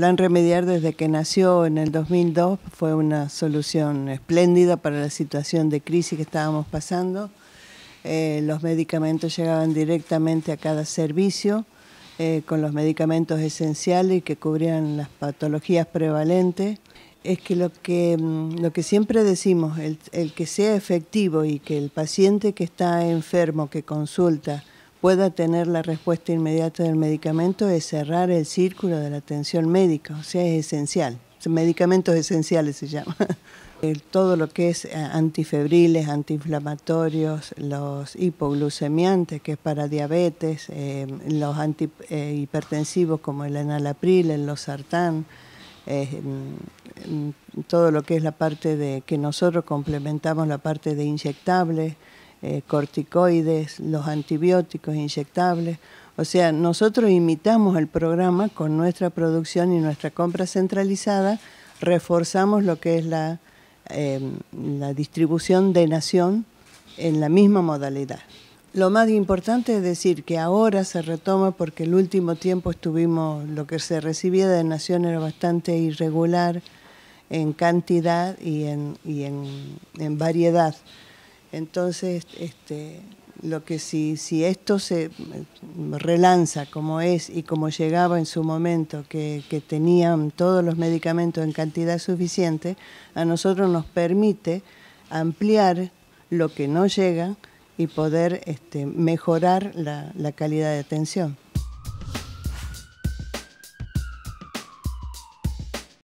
Plan Remediar desde que nació en el 2002 fue una solución espléndida para la situación de crisis que estábamos pasando. Eh, los medicamentos llegaban directamente a cada servicio eh, con los medicamentos esenciales que cubrían las patologías prevalentes. Es que lo que, mm, lo que siempre decimos, el, el que sea efectivo y que el paciente que está enfermo, que consulta, pueda tener la respuesta inmediata del medicamento es cerrar el círculo de la atención médica, o sea, es esencial. Medicamentos esenciales se llama. Todo lo que es eh, antifebriles, antiinflamatorios, los hipoglucemiantes, que es para diabetes, eh, los antihipertensivos eh, como el enalapril, el losartán, mm, mm, todo lo que es la parte de que nosotros complementamos la parte de inyectables. Eh, corticoides, los antibióticos inyectables. O sea, nosotros imitamos el programa con nuestra producción y nuestra compra centralizada, reforzamos lo que es em, la, distribución de nación en la misma modalidad. Lo más importante es decir que ahora se retoma porque el último tiempo estuvimos, lo que se recibía de Nación era bastante irregular en cantidad y en, y en variedad. Entonces, este, lo que si, si esto se relanza como es y como llegaba en su momento, que, tenían todos los medicamentos en cantidad suficiente, a nosotros nos permite ampliar lo que no llega y poder este, mejorar la calidad de atención.